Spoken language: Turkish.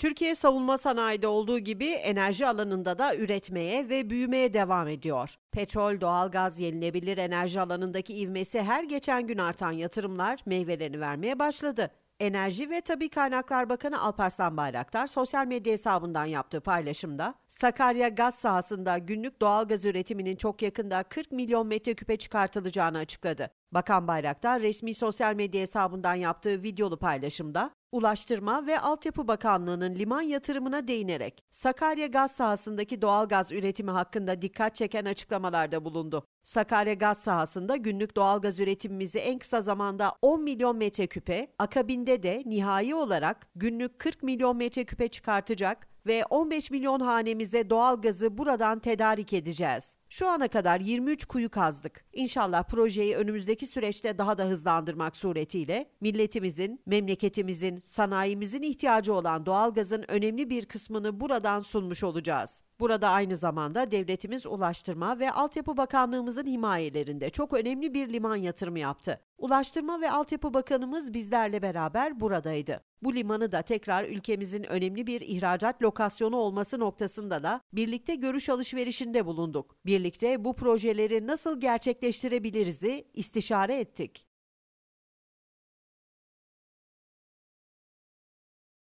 Türkiye savunma sanayide olduğu gibi enerji alanında da üretmeye ve büyümeye devam ediyor. Petrol, doğalgaz, yenilebilir enerji alanındaki ivmesi her geçen gün artan yatırımlar meyvelerini vermeye başladı. Enerji ve Tabi Kaynaklar Bakanı Alparslan Bayraktar sosyal medya hesabından yaptığı paylaşımda Sakarya gaz sahasında günlük doğal gaz üretiminin çok yakında 40 milyon metreküpe çıkartılacağını açıkladı. Bakan Bayraktar resmi sosyal medya hesabından yaptığı videolu paylaşımda Ulaştırma ve Altyapı Bakanlığı'nın liman yatırımına değinerek Sakarya gaz sahasındaki doğal gaz üretimi hakkında dikkat çeken açıklamalarda bulundu. Sakarya gaz sahasında günlük doğal gaz üretimimizi en kısa zamanda 10 milyon metreküpe, akabinde de nihai olarak günlük 40 milyon metreküpe çıkartacak ve 15 milyon hanemize doğal gazı buradan tedarik edeceğiz. Şu ana kadar 23 kuyu kazdık. İnşallah projeyi önümüzdeki süreçte daha da hızlandırmak suretiyle milletimizin, memleketimizin, sanayimizin ihtiyacı olan doğal gazın önemli bir kısmını buradan sunmuş olacağız. Burada aynı zamanda devletimiz Ulaştırma ve Altyapı Bakanlığımızın himayelerinde çok önemli bir liman yatırımı yaptı. Ulaştırma ve Altyapı Bakanımız bizlerle beraber buradaydı. Bu limanı da tekrar ülkemizin önemli bir ihracat lokasyonu olması noktasında da birlikte görüş alışverişinde bulunduk. Birlikte bu projeleri nasıl gerçekleştirebiliriz'i istişare ettik.